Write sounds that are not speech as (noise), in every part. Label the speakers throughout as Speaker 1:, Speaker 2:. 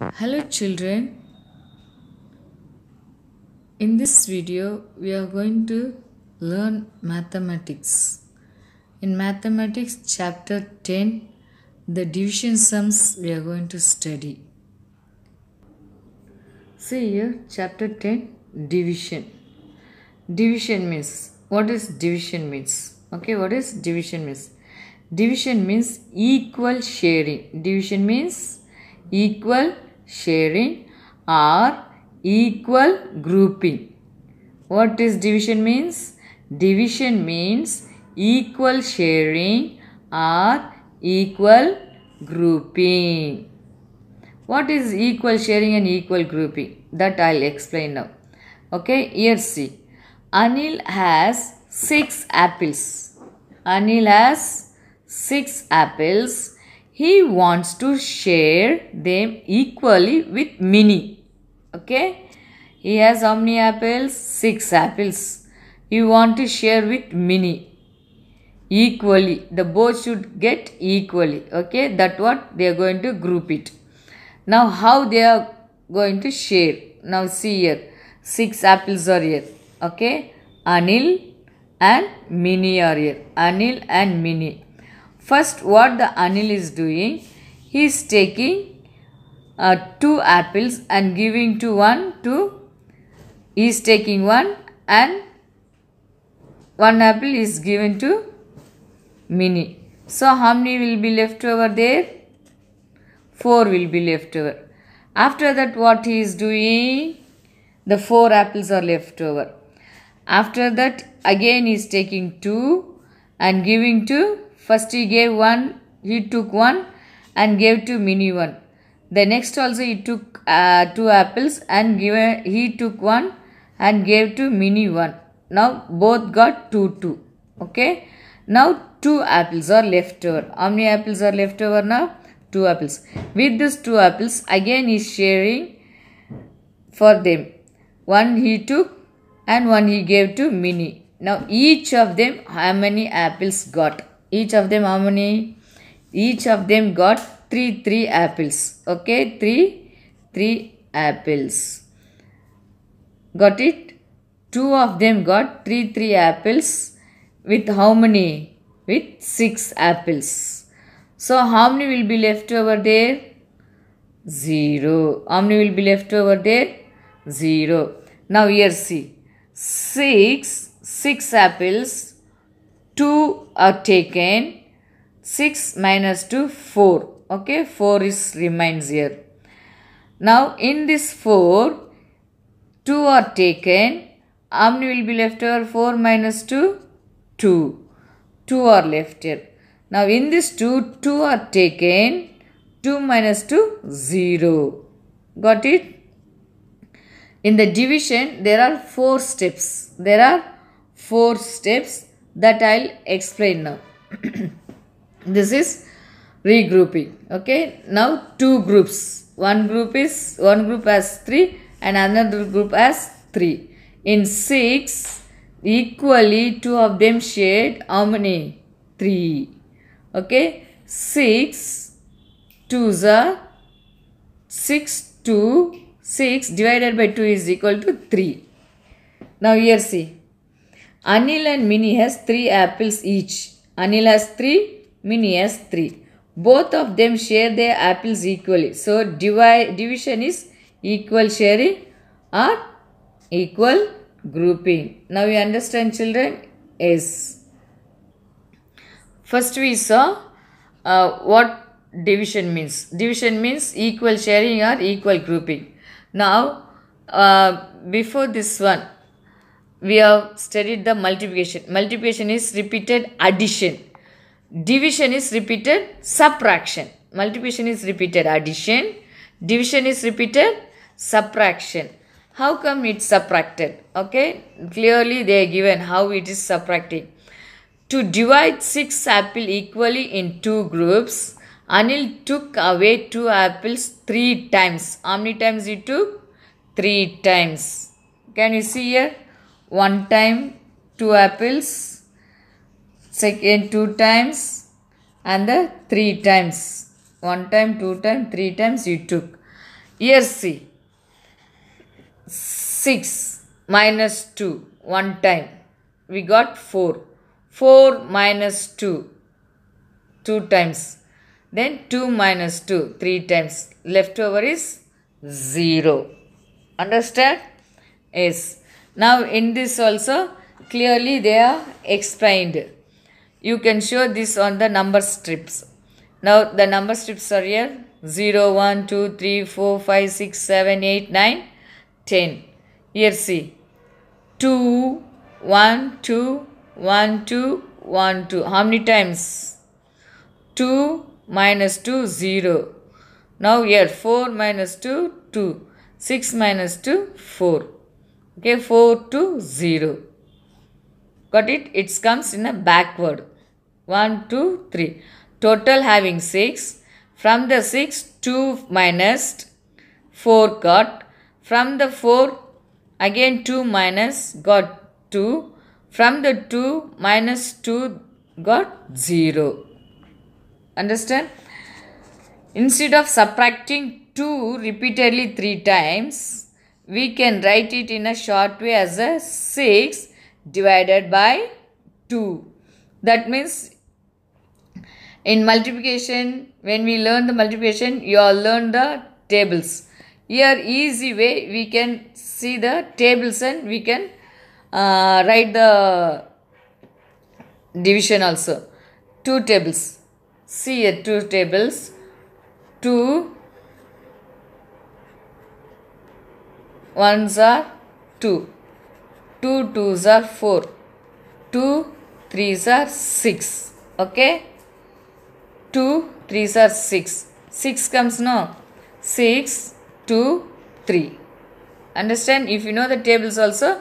Speaker 1: Hello children. In this video we are going to learn mathematics. In mathematics chapter 10 the division sums we are going to study. See here chapter 10 division. Division means what is division means? Okay what is division means? Division means equal sharing. Division means equal sharing or equal grouping. What is division means? Division means equal sharing or equal grouping. What is equal sharing and equal grouping? That I'll explain now. Okay, here see. Anil has six apples. Anil has six apples he wants to share them equally with Mini. Okay. He has how many apples? Six apples. He want to share with Mini equally. The both should get equally. Okay. That what they are going to group it. Now how they are going to share. Now see here. Six apples are here. Okay. Anil and Mini are here. Anil and Mini. First, what the anil is doing? He is taking uh, two apples and giving to one to. He is taking one and one apple is given to mini. So, how many will be left over there? Four will be left over. After that, what he is doing? The four apples are left over. After that, again he is taking two and giving to First he gave one, he took one and gave to Mini one. The next also he took uh, two apples and give, he took one and gave to Mini one. Now both got two two. Okay. Now two apples are left over. How many apples are left over now? Two apples. With these two apples again he is sharing for them. One he took and one he gave to Mini. Now each of them how many apples got? each of them how many each of them got 3 3 apples okay 3 3 apples got it two of them got 3 3 apples with how many with 6 apples so how many will be left over there 0 how many will be left over there 0 now here see 6 6 apples 2 are taken 6 minus 2 4 okay 4 is remains here now in this 4 2 are taken how many will be left here 4 minus 2 2 2 are left here now in this 2 2 are taken 2 minus 2 0 got it in the division there are four steps there are four steps that I'll explain now. (clears throat) this is regrouping. Okay, now two groups. One group is one group has three and another group has three. In six, equally two of them shared how many? Three. Okay, six twos are six two six divided by two is equal to three. Now here see Anil and Mini has three apples each. Anil has three, Mini has three. Both of them share their apples equally. So divide, division is equal sharing or equal grouping. Now you understand children? Yes. First we saw uh, what division means. Division means equal sharing or equal grouping. Now uh, before this one we have studied the multiplication. Multiplication is repeated addition. Division is repeated subtraction. Multiplication is repeated addition. Division is repeated subtraction. How come it's subtracted? Okay, clearly they are given how it is subtracted. To divide six apples equally in two groups, Anil took away two apples three times. How many times he took? Three times. Can you see here? one time two apples second two times and the three times one time two times three times you took here see 6 minus 2 one time we got 4 4 minus 2 two times then 2 minus 2 three times leftover is 0 understand yes now in this also clearly they are explained. You can show this on the number strips. Now the number strips are here 0, 1, 2, 3, 4, 5, 6, 7, 8, 9, 10. Here see 2, 1, 2, 1, 2, 1, 2. How many times? 2 minus 2, 0. Now here 4 minus 2, 2. 6 minus 2, 4 okay 4 to 0 got it it comes in a backward 1 2 3 total having 6 from the 6 2 minus 4 got from the 4 again 2 minus got 2 from the 2 minus 2 got 0 understand instead of subtracting 2 repeatedly 3 times we can write it in a short way as a 6 divided by 2. That means in multiplication, when we learn the multiplication, you all learn the tables. Here easy way we can see the tables and we can uh, write the division also. Two tables. See here two tables. 2 ones are 2, 2 twos are 4, 2 threes are 6. Okay? 2 threes are 6. 6 comes now. 6, 2, 3. Understand? If you know the tables also,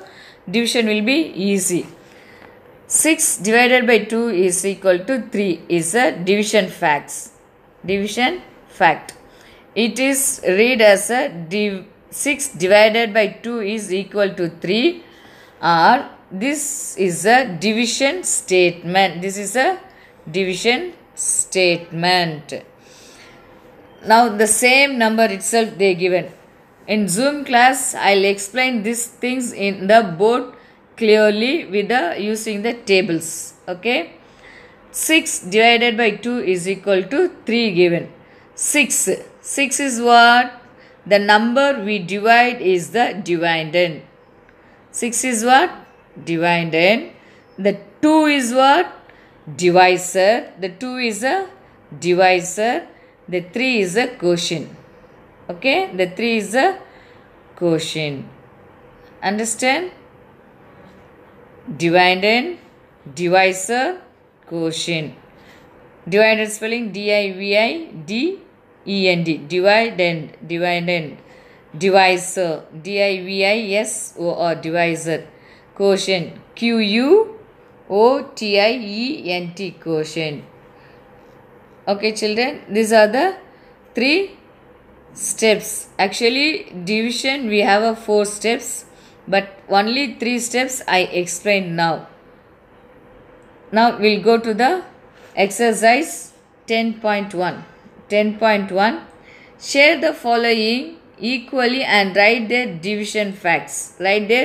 Speaker 1: division will be easy. 6 divided by 2 is equal to 3 is a division facts. Division fact. It is read as a div 6 divided by 2 is equal to 3 or this is a division statement. This is a division statement. Now the same number itself they given. In Zoom class, I'll explain these things in the board clearly with the using the tables. Okay. 6 divided by 2 is equal to 3 given. 6. 6 is what? The number we divide is the dividend. 6 is what? Dividend. The 2 is what? Divisor. The 2 is a divisor. The 3 is a quotient. Okay? The 3 is a quotient. Understand? Dividend, divisor, quotient. Divided spelling D-I-V-I-D END, divide and divide and divisor, D-I-V-I-S or divisor, quotient, Q-U-O-T-I-E-N-T, quotient. Okay, children, these are the three steps. Actually, division we have a four steps, but only three steps I explain now. Now we'll go to the exercise 10.1. 10.1 share the following equally and write the division facts write the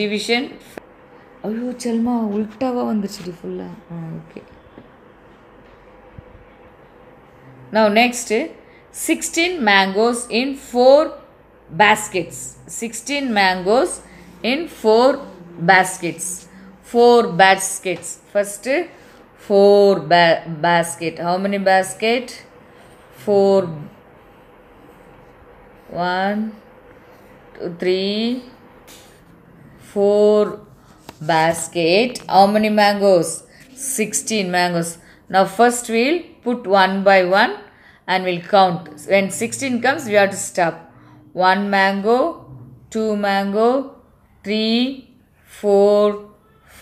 Speaker 1: division ayyo chalma ultava vandhuchu full okay now next 16 mangoes in 4 baskets 16 mangoes in 4 baskets 4 baskets first 4 basket how many basket? four one two, three four basket how many mangoes 16 mangoes now first we'll put one by one and we'll count when 16 comes we have to stop one mango two mango three four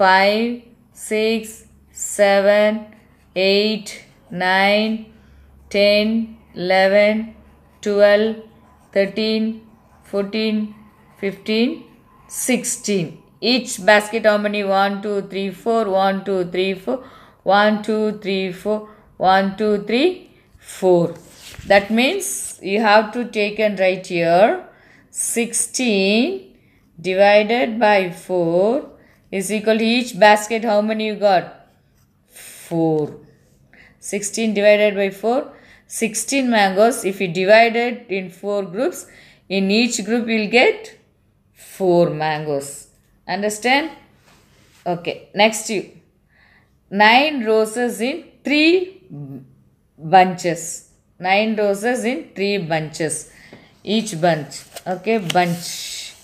Speaker 1: five six seven eight nine 10, 11, 12, 13, 14, 15, 16. Each basket how many? 1, 2, 3, 4, 1, 2, 3, 4, 1, 2, 3, 4, 1, 2, 3, 4. That means you have to take and write here 16 divided by 4 is equal to each basket how many you got? 4. 16 divided by 4 16 mangoes. If we divide it in four groups, in each group we'll get four mangoes. Understand? Okay. Next you. Nine roses in three bunches. Nine roses in three bunches. Each bunch. Okay. Bunch.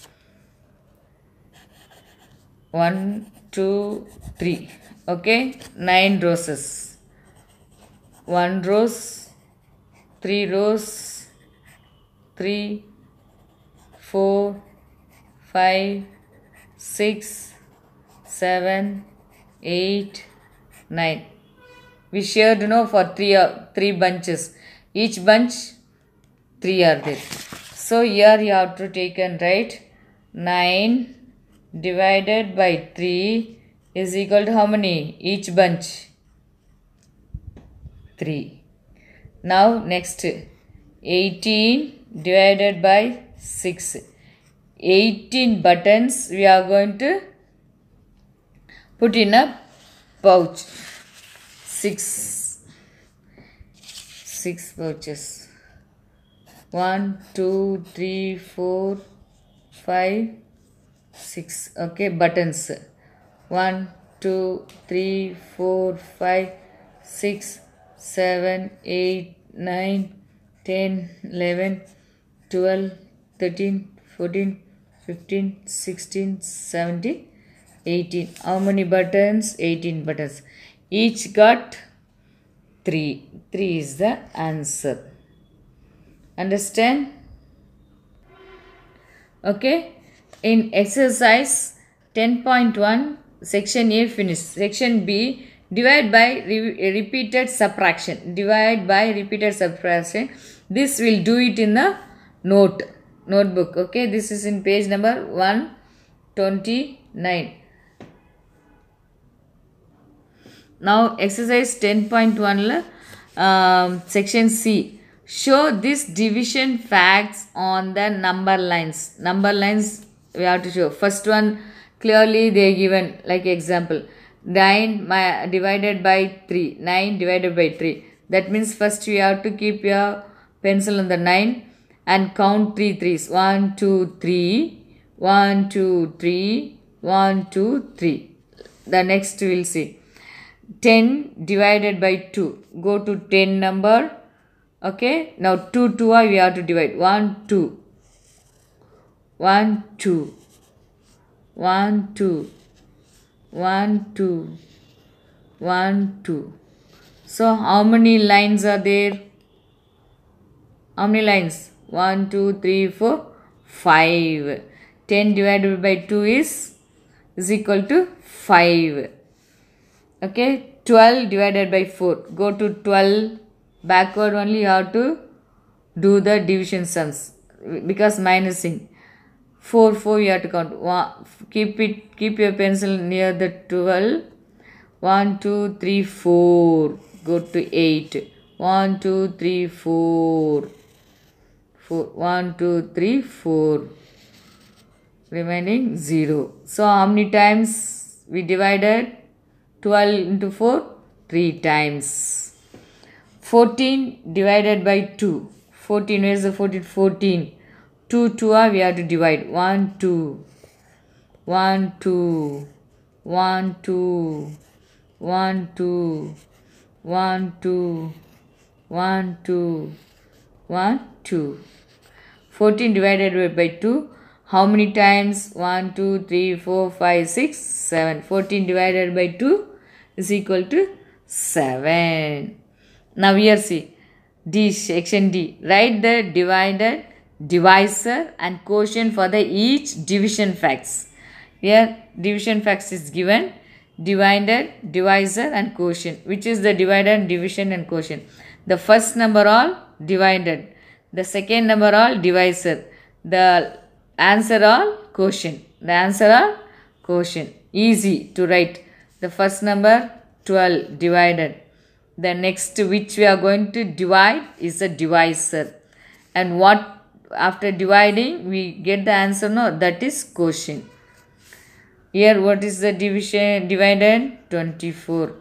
Speaker 1: One, two, three. Okay. Nine roses. One rose three rows three four five six seven eight nine we shared you know for three uh, three bunches each bunch three are there so here you have to take and write 9 divided by 3 is equal to how many each bunch 3 now next 18 divided by 6. 18 buttons we are going to put in a pouch. 6. 6 pouches. 1, 2, 3, 4, 5, 6. Okay, buttons. 1, 2, 3, 4, 5, 6. 7, 8, 9, 10, 11, 12, 13, 14, 15, 16, 17, 18. How many buttons? 18 buttons. Each got 3. 3 is the answer. Understand? Okay. In exercise 10.1, section A finished. Section B divide by re repeated subtraction divide by repeated subtraction this will do it in the note notebook okay this is in page number 129 now exercise 10.1 uh, um, section c show this division facts on the number lines number lines we have to show first one clearly they given like example 9 my, divided by 3. 9 divided by 3. That means first you have to keep your pencil on the 9 and count 3 threes. 1, 2, 3. 1, 2, 3. 1, 2, 3. The next we will see. 10 divided by 2. Go to 10 number. Okay. Now 2, 2 ah, we have to divide. 1, 2. 1, 2. 1, 2 one two one two so how many lines are there how many lines one two three four five 10 divided by 2 is is equal to 5 okay 12 divided by 4 go to 12 backward only you have to do the division sums because minusing 4 4 you have to count one, keep it keep your pencil near the 12 1 2 3 4 go to 8 1 2 3 4 4 1 2 3 4 remaining 0 so how many times we divided 12 into 4 3 times 14 divided by 2 14 where is the 14 14 2 2 are ah, we have to divide 1 2 1 2 1 2 1 2 1 2 1 2 1 2 14 divided by 2 how many times 1 2 3 4 5 6 7 14 divided by 2 is equal to 7 now here see d section d write the divided divisor and quotient for the each division facts. Here division facts is given Divided, divisor and quotient which is the divider, division and quotient. The first number all divided. The second number all divisor. The answer all quotient. The answer all quotient. Easy to write. The first number 12 divided. The next which we are going to divide is the divisor. And what after dividing we get the answer no that is quotient here what is the division divided 24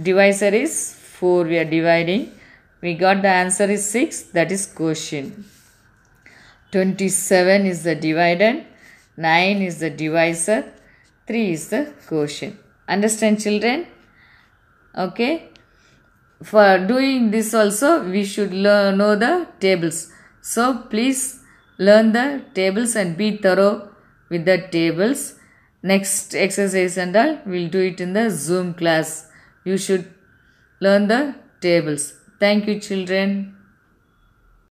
Speaker 1: divisor is 4 we are dividing we got the answer is 6 that is quotient 27 is the dividend 9 is the divisor 3 is the quotient understand children okay for doing this also we should learn, know the tables so please learn the tables and be thorough with the tables. Next exercise and all we'll do it in the Zoom class. You should learn the tables. Thank you children.